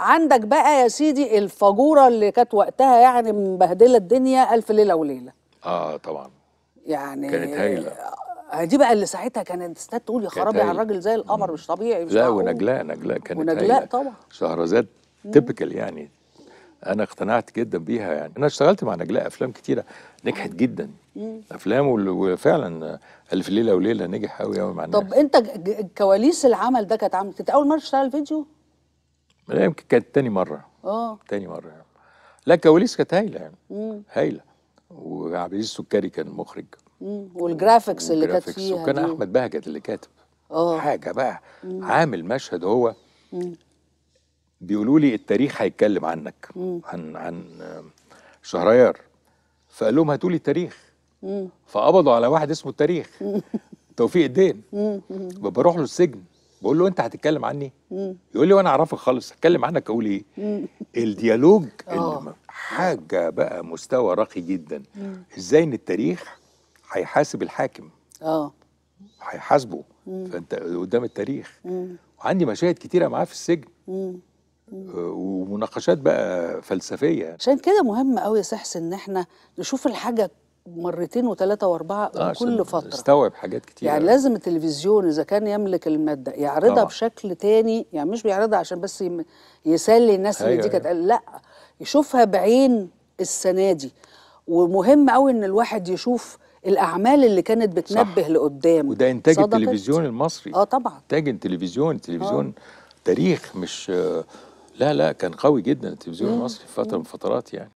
عندك بقى يا سيدي الفجوره اللي كانت وقتها يعني مبهدله الدنيا الف ليله وليله اه طبعا يعني كانت هايله آه، دي بقى اللي ساعتها كانت تستاد تقول يا خرابي على الراجل زي القمر مش طبيعي مش لا ونجلاء نجلاء كانت ونجلاء هايلة. طبعا شهرزاد تيبيكال يعني انا اقتنعت جدا بيها يعني انا اشتغلت مع نجلاء افلام كتيره نجحت آه. جدا مم. افلام وفعلا الف ليله وليله نجح قوي قوي مع الناس طب انت كواليس العمل ده كانت عامله كنت اول مره تشتغل فيديو لا يمكن كانت تاني مرة اه تاني مرة يعني. لا الكواليس كانت هايلة يعني مم. هايلة وعبد العزيز السكري كان مخرج والجرافيكس اللي كانت فيها وكان دي. احمد بهجت اللي كاتب اه حاجة بقى مم. عامل مشهد هو بيقولوا لي التاريخ هيتكلم عنك مم. عن عن شهريار فقال لهم هاتوا لي التاريخ فقبضوا على واحد اسمه التاريخ توفيق الدين بروح له السجن بقول له انت هتتكلم عني مم. يقول لي وانا اعرفك خالص هتكلم عنك اقول ايه الديالوج اه. حاجه بقى مستوى راقي جدا مم. ازاي ان التاريخ هيحاسب الحاكم اه هيحاسبه فانت قدام التاريخ مم. وعندي مشاهد كتيره معاه في السجن مم. آه، ومناقشات بقى فلسفيه عشان كده مهم قوي يا سحس ان احنا نشوف الحاجه مرتين وثلاثة وأربعة آه كل فترة استوعب حاجات كتير يعني لازم التلفزيون إذا كان يملك المادة يعرضها طبعا. بشكل تاني يعني مش بيعرضها عشان بس يسلي الناس اللي أيوة، دي كانت أيوة. لا يشوفها بعين السنة دي ومهم قوي إن الواحد يشوف الاعمال اللي كانت بتنبه صح. لقدام وده انتاج التلفزيون المصري اه طبعا انتاج التلفزيون التلفزيون آه. تاريخ مش آه، لا لا كان قوي جدا التلفزيون مم. المصري في فتره من الفترات يعني